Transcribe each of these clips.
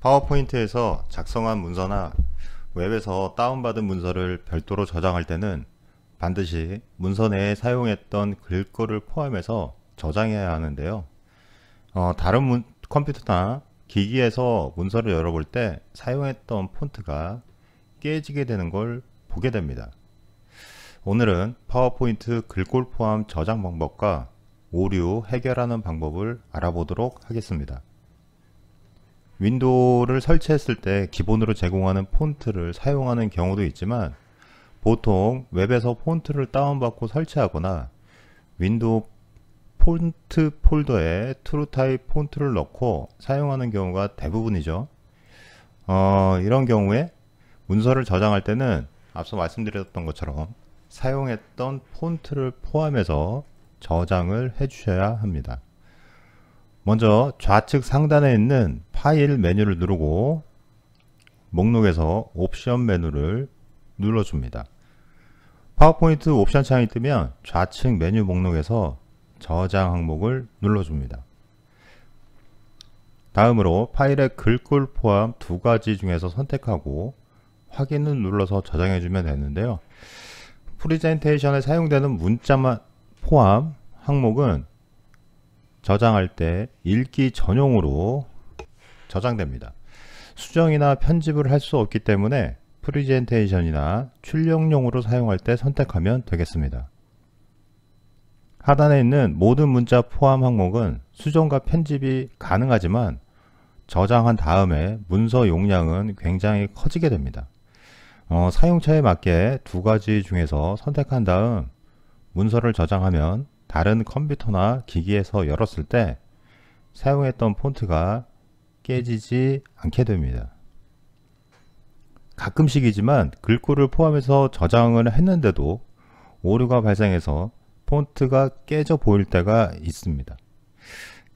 파워포인트에서 작성한 문서나 웹에서 다운받은 문서를 별도로 저장할 때는 반드시 문서 내에 사용했던 글꼴을 포함해서 저장해야 하는데요. 어, 다른 문, 컴퓨터나 기기에서 문서를 열어볼 때 사용했던 폰트가 깨지게 되는 걸 보게 됩니다. 오늘은 파워포인트 글꼴 포함 저장 방법과 오류 해결하는 방법을 알아보도록 하겠습니다. 윈도우를 설치했을 때 기본으로 제공하는 폰트를 사용하는 경우도 있지만 보통 웹에서 폰트를 다운받고 설치하거나 윈도우 폰트 폴더에 트루타입 폰트를 넣고 사용하는 경우가 대부분이죠. 어, 이런 경우에 문서를 저장할 때는 앞서 말씀드렸던 것처럼 사용했던 폰트를 포함해서 저장을 해주셔야 합니다. 먼저 좌측 상단에 있는 파일 메뉴를 누르고 목록에서 옵션 메뉴를 눌러줍니다. 파워포인트 옵션 창이 뜨면 좌측 메뉴 목록에서 저장 항목을 눌러줍니다. 다음으로 파일의 글꼴 포함 두 가지 중에서 선택하고 확인을 눌러서 저장해주면 되는데요. 프리젠테이션에 사용되는 문자만 포함 항목은 저장할 때 읽기 전용으로 저장됩니다. 수정이나 편집을 할 수 없기 때문에 프리젠테이션이나 출력용으로 사용할 때 선택하면 되겠습니다. 하단에 있는 모든 문자 포함 항목은 수정과 편집이 가능하지만 저장한 다음에 문서 용량은 굉장히 커지게 됩니다. 어, 사용처에 맞게 두 가지 중에서 선택한 다음 문서를 저장하면 다른 컴퓨터나 기기에서 열었을 때 사용했던 폰트가 깨지지 않게 됩니다. 가끔씩이지만 글꼴을 포함해서 저장을 했는데도 오류가 발생해서 폰트가 깨져 보일 때가 있습니다.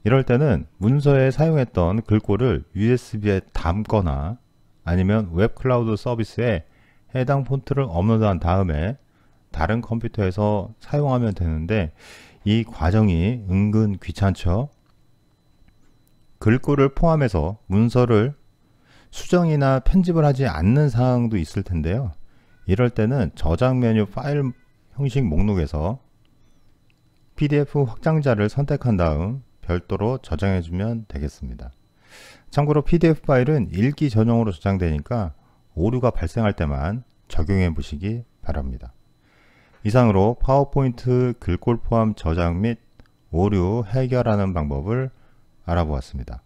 이럴 때는 문서에 사용했던 글꼴을 USB에 담거나 아니면 웹클라우드 서비스에 해당 폰트를 업로드한 다음에 다른 컴퓨터에서 사용하면 되는데 이 과정이 은근 귀찮죠. 글꼴을 포함해서 문서를 수정이나 편집을 하지 않는 상황도 있을 텐데요. 이럴 때는 저장 메뉴 파일 형식 목록에서 PDF 확장자를 선택한 다음 별도로 저장해주면 되겠습니다. 참고로 PDF 파일은 읽기 전용으로 저장되니까 오류가 발생할 때만 적용해 보시기 바랍니다. 이상으로 파워포인트 글꼴 포함 저장 및 오류 해결하는 방법을 알아보았습니다.